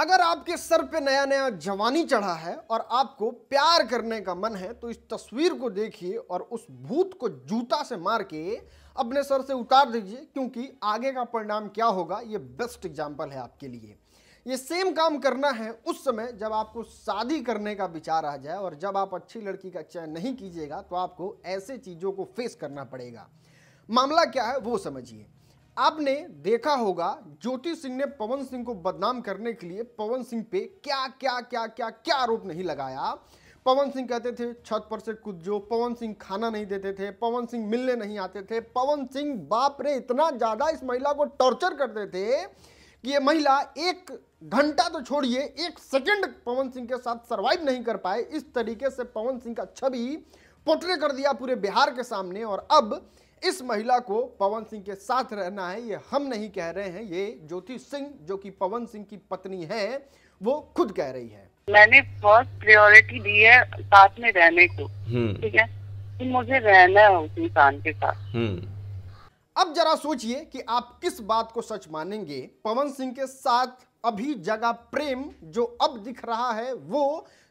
अगर आपके सर पे नया नया जवानी चढ़ा है और आपको प्यार करने का मन है तो इस तस्वीर को देखिए और उस भूत को जूता से मार के अपने सर से उतार दीजिए क्योंकि आगे का परिणाम क्या होगा ये बेस्ट एग्जाम्पल है आपके लिए ये सेम काम करना है उस समय जब आपको शादी करने का विचार आ जाए और जब आप अच्छी लड़की का चयन नहीं कीजिएगा तो आपको ऐसे चीज़ों को फेस करना पड़ेगा मामला क्या है वो समझिए आपने देखा होगा ज्योति सिंह ने पवन सिंह को बदनाम करने के लिए पवन सिंह पे क्या क्या क्या क्या क्या आरोप नहीं लगाया पवन सिंह कहते थे छत पर से कुछ जो पवन सिंह खाना नहीं देते थे पवन सिंह मिलने नहीं आते थे पवन सिंह बाप रे इतना ज़्यादा इस महिला को टॉर्चर करते थे कि ये महिला एक घंटा तो छोड़िए एक सेकंड पवन सिंह के साथ सरवाइव नहीं कर पाए इस तरीके से पवन सिंह का छवि पोटरे कर दिया पूरे बिहार के सामने और अब इस महिला को पवन सिंह के साथ रहना है ये हम नहीं कह रहे हैं ये ज्योति सिंह जो कि पवन सिंह की पत्नी है वो खुद कह रही है मैंने फर्स्ट प्रायोरिटी दी है साथ में रहने को हम्म। ठीक है मुझे रहना है उस इंसान के साथ हम्म। अब जरा सोचिए कि आप किस बात को सच मानेंगे पवन सिंह के साथ अभी जगह प्रेम जो अब दिख रहा है वो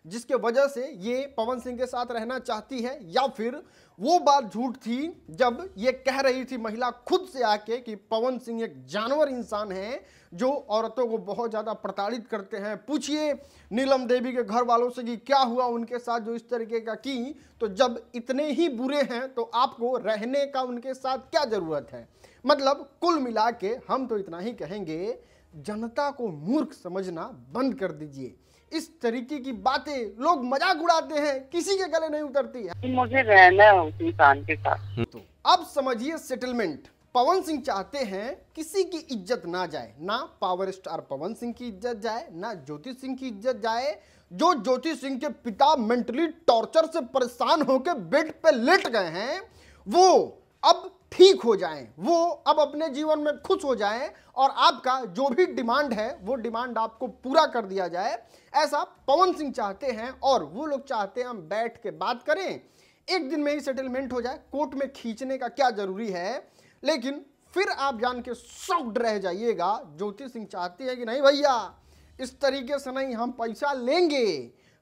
जिसके वजह से ये पवन सिंह के साथ रहना चाहती है या फिर वो बात झूठ थी जब ये कह रही थी महिला खुद से आके कि पवन सिंह एक जानवर इंसान है जो औरतों को बहुत ज़्यादा प्रताड़ित करते हैं पूछिए नीलम देवी के घर वालों से कि क्या हुआ उनके साथ जो इस तरीके का की तो जब इतने ही बुरे हैं तो आपको रहने का उनके साथ क्या ज़रूरत है मतलब कुल मिला के हम तो इतना ही कहेंगे जनता को मूर्ख समझना बंद कर दीजिए इस तरीके की बातें लोग मजाक उड़ाते हैं किसी के गले नहीं उतरती है मुझे रहना है के साथ तो अब समझिए सेटलमेंट पवन सिंह चाहते हैं किसी की इज्जत ना जाए ना पावर स्टार पवन सिंह की इज्जत जाए ना ज्योति सिंह की इज्जत जाए जो ज्योति सिंह के पिता मेंटली टॉर्चर से परेशान होकर बेड पे लेट गए हैं वो अब ठीक हो जाएं वो अब अपने जीवन में खुश हो जाएं और आपका जो भी डिमांड है वो डिमांड आपको पूरा कर दिया जाए ऐसा पवन सिंह चाहते हैं और वो लोग चाहते हैं हम बैठ के बात करें एक दिन में ही सेटलमेंट हो जाए कोर्ट में खींचने का क्या जरूरी है लेकिन फिर आप जान के सॉफ्ट रह जाइएगा ज्योतिष सिंह चाहते हैं कि नहीं भैया इस तरीके से नहीं हम पैसा लेंगे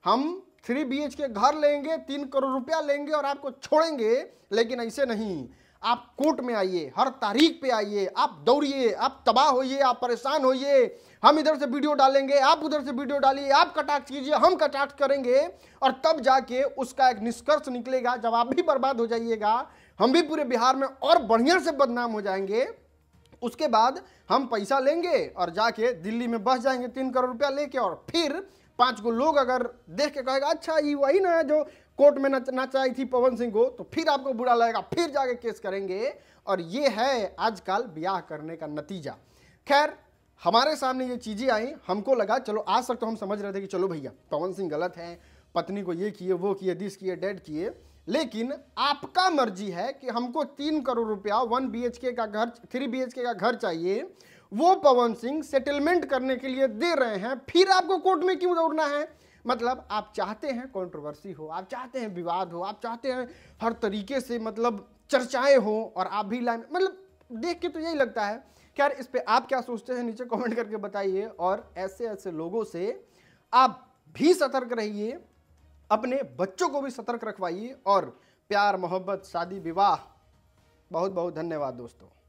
हम थ्री बी के घर लेंगे तीन करोड़ रुपया लेंगे और आपको छोड़ेंगे लेकिन ऐसे नहीं आप कोर्ट में आइए हर तारीख पे आइए आप दौड़िए आप तबाह होइए आप परेशान होइए हम इधर से वीडियो डालेंगे आप उधर से वीडियो डालिए आप कटाक्ष कीजिए हम कटाक्ष करेंगे और तब जाके उसका एक निष्कर्ष निकलेगा जब आप भी बर्बाद हो जाइएगा हम भी पूरे बिहार में और बढ़िया से बदनाम हो जाएंगे उसके बाद हम पैसा लेंगे और जाके दिल्ली में बस जाएंगे तीन करोड़ रुपया लेके और फिर पांच को लोग अगर देख के कहेगा अच्छा ये वही ना जो कोर्ट में नचना चाहिए थी पवन सिंह को तो फिर आपको बुरा लगेगा फिर जाके केस करेंगे और ये है आजकल ब्याह करने का नतीजा खैर हमारे सामने ये चीज़ें आई हमको लगा चलो आज तक तो हम समझ रहे थे कि चलो भैया पवन सिंह गलत है पत्नी को ये किए वो किए दिस किए डेड किए लेकिन आपका मर्जी है कि हमको तीन करोड़ रुपया वन बी का घर थ्री बी का घर चाहिए वो पवन सिंह सेटलमेंट करने के लिए दे रहे हैं फिर आपको कोर्ट में क्यों दौड़ना है मतलब आप चाहते हैं कंट्रोवर्सी हो आप चाहते हैं विवाद हो आप चाहते हैं हर तरीके से मतलब चर्चाएं हो और आप भी लाइन मतलब देख के तो यही लगता है खैर इस पर आप क्या सोचते हैं नीचे कमेंट करके बताइए और ऐसे ऐसे लोगों से आप भी सतर्क रहिए अपने बच्चों को भी सतर्क रखवाइए और प्यार मोहब्बत शादी विवाह बहुत बहुत धन्यवाद दोस्तों